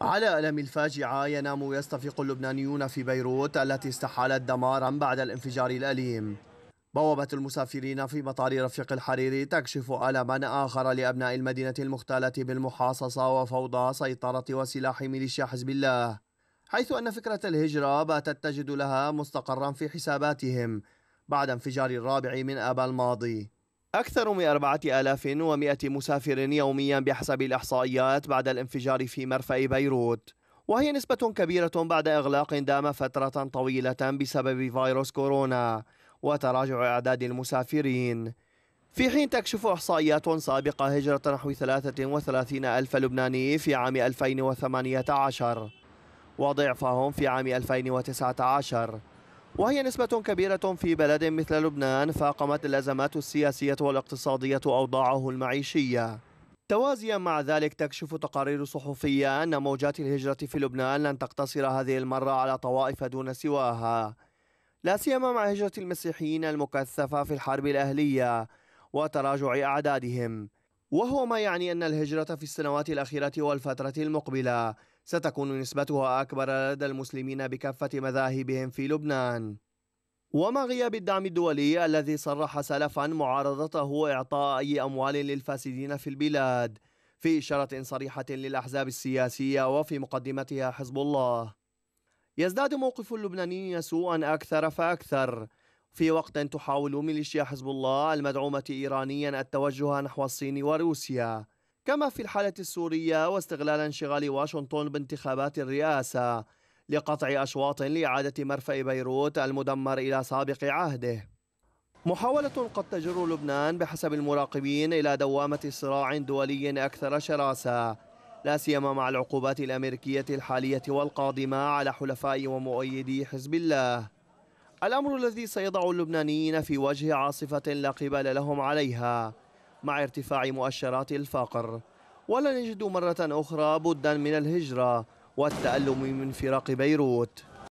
على ألم الفاجعة ينام ويستفيق اللبنانيون في بيروت التي استحالت دمارا بعد الانفجار الأليم بوابة المسافرين في مطار رفيق الحريري تكشف ألما آخر لأبناء المدينة المختالة بالمحاصصة وفوضى سيطرة وسلاح ميليشيا حزب الله حيث أن فكرة الهجرة باتت تجد لها مستقرا في حساباتهم بعد انفجار الرابع من آب الماضي أكثر من 4100 مسافر يوميا بحسب الإحصائيات بعد الانفجار في مرفأ بيروت وهي نسبة كبيرة بعد إغلاق دام فترة طويلة بسبب فيروس كورونا وتراجع أعداد المسافرين في حين تكشف إحصائيات سابقة هجرة نحو 33 ألف لبناني في عام 2018 وضعفهم في عام 2019 وهي نسبة كبيرة في بلد مثل لبنان فاقمت الأزمات السياسية والاقتصادية أوضاعه المعيشية توازيا مع ذلك تكشف تقارير صحفية أن موجات الهجرة في لبنان لن تقتصر هذه المرة على طوائف دون سواها لا سيما مع هجرة المسيحيين المكثفة في الحرب الأهلية وتراجع أعدادهم وهو ما يعني أن الهجرة في السنوات الأخيرة والفترة المقبلة ستكون نسبتها أكبر لدى المسلمين بكافة مذاهبهم في لبنان ومع غياب الدعم الدولي الذي صرح سلفا معارضته إعطاء أي أموال للفاسدين في البلاد في إشارة صريحة للأحزاب السياسية وفي مقدمتها حزب الله يزداد موقف اللبنانيين سوءا أكثر فأكثر في وقت تحاول ميليشيا حزب الله المدعومة إيرانيا التوجه نحو الصين وروسيا كما في الحالة السورية واستغلال انشغال واشنطن بانتخابات الرئاسة لقطع أشواط لإعادة مرفأ بيروت المدمر إلى سابق عهده محاولة قد تجر لبنان بحسب المراقبين إلى دوامة صراع دولي أكثر شراسة لا سيما مع العقوبات الأمريكية الحالية والقادمة على حلفاء ومؤيدي حزب الله الأمر الذي سيضع اللبنانيين في وجه عاصفة لا قبال لهم عليها مع ارتفاع مؤشرات الفقر ولا نجد مرة أخرى بدا من الهجرة والتألم من فراق بيروت